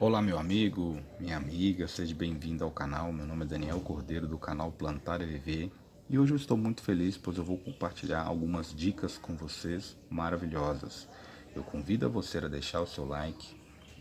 Olá, meu amigo, minha amiga, seja bem-vindo ao canal. Meu nome é Daniel Cordeiro, do canal Plantar e Viver. E hoje eu estou muito feliz, pois eu vou compartilhar algumas dicas com vocês maravilhosas. Eu convido a você a deixar o seu like,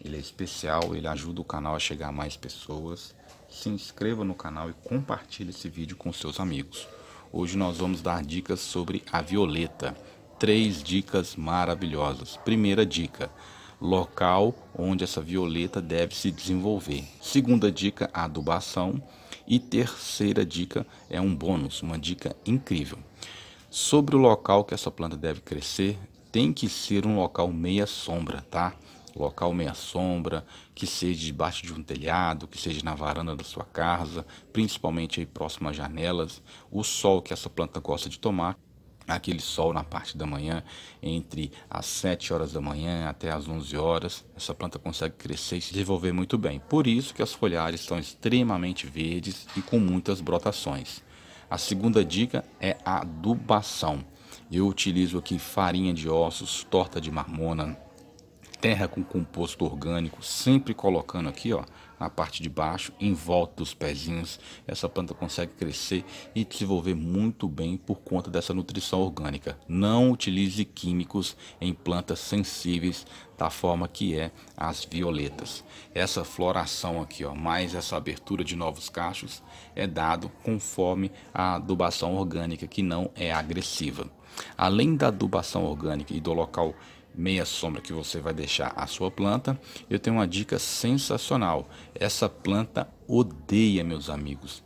ele é especial, ele ajuda o canal a chegar a mais pessoas. Se inscreva no canal e compartilhe esse vídeo com seus amigos. Hoje nós vamos dar dicas sobre a violeta. Três dicas maravilhosas. Primeira dica local onde essa violeta deve se desenvolver. Segunda dica, adubação. E terceira dica é um bônus, uma dica incrível. Sobre o local que essa planta deve crescer, tem que ser um local meia sombra, tá? Local meia sombra, que seja debaixo de um telhado, que seja na varanda da sua casa, principalmente aí próximo às janelas. O sol que essa planta gosta de tomar aquele sol na parte da manhã, entre as 7 horas da manhã até as 11 horas, essa planta consegue crescer e se desenvolver muito bem. Por isso que as folhagens estão extremamente verdes e com muitas brotações. A segunda dica é a adubação. Eu utilizo aqui farinha de ossos, torta de marmona, terra com composto orgânico, sempre colocando aqui, ó, na parte de baixo, em volta dos pezinhos. Essa planta consegue crescer e desenvolver muito bem por conta dessa nutrição orgânica. Não utilize químicos em plantas sensíveis da forma que é as violetas. Essa floração aqui, ó, mais essa abertura de novos cachos é dado conforme a adubação orgânica que não é agressiva. Além da adubação orgânica e do local meia sombra que você vai deixar a sua planta, eu tenho uma dica sensacional. Essa planta odeia, meus amigos,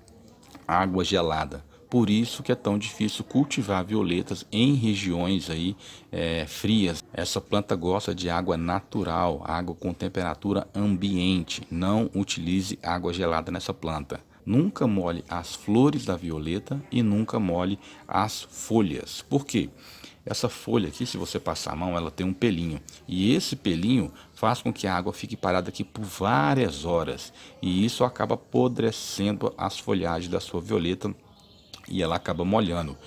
água gelada. Por isso que é tão difícil cultivar violetas em regiões aí é, frias. Essa planta gosta de água natural, água com temperatura ambiente. Não utilize água gelada nessa planta. Nunca molhe as flores da violeta e nunca molhe as folhas. Por quê? Essa folha aqui, se você passar a mão, ela tem um pelinho. E esse pelinho faz com que a água fique parada aqui por várias horas. E isso acaba apodrecendo as folhagens da sua violeta e ela acaba molhando.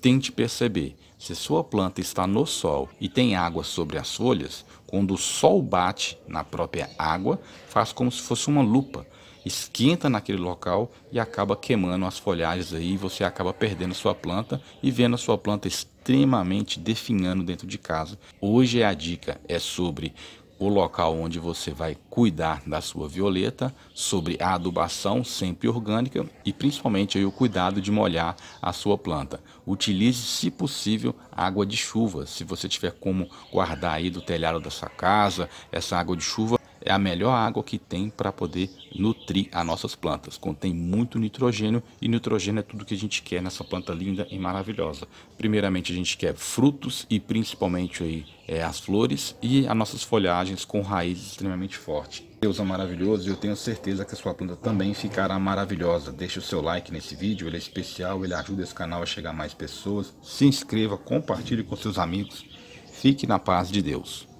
Tente perceber, se sua planta está no sol e tem água sobre as folhas, quando o sol bate na própria água, faz como se fosse uma lupa esquenta naquele local e acaba queimando as folhagens aí, você acaba perdendo sua planta e vendo a sua planta extremamente definhando dentro de casa. Hoje a dica é sobre o local onde você vai cuidar da sua violeta, sobre a adubação sempre orgânica e principalmente aí o cuidado de molhar a sua planta. Utilize, se possível, água de chuva. Se você tiver como guardar aí do telhado da sua casa, essa água de chuva é a melhor água que tem para poder nutrir as nossas plantas. Contém muito nitrogênio e nitrogênio é tudo que a gente quer nessa planta linda e maravilhosa. Primeiramente a gente quer frutos e principalmente aí, é, as flores e as nossas folhagens com raízes extremamente fortes. Deus é maravilhoso e eu tenho certeza que a sua planta também ficará maravilhosa. Deixe o seu like nesse vídeo, ele é especial, ele ajuda esse canal a chegar a mais pessoas. Se inscreva, compartilhe com seus amigos. Fique na paz de Deus.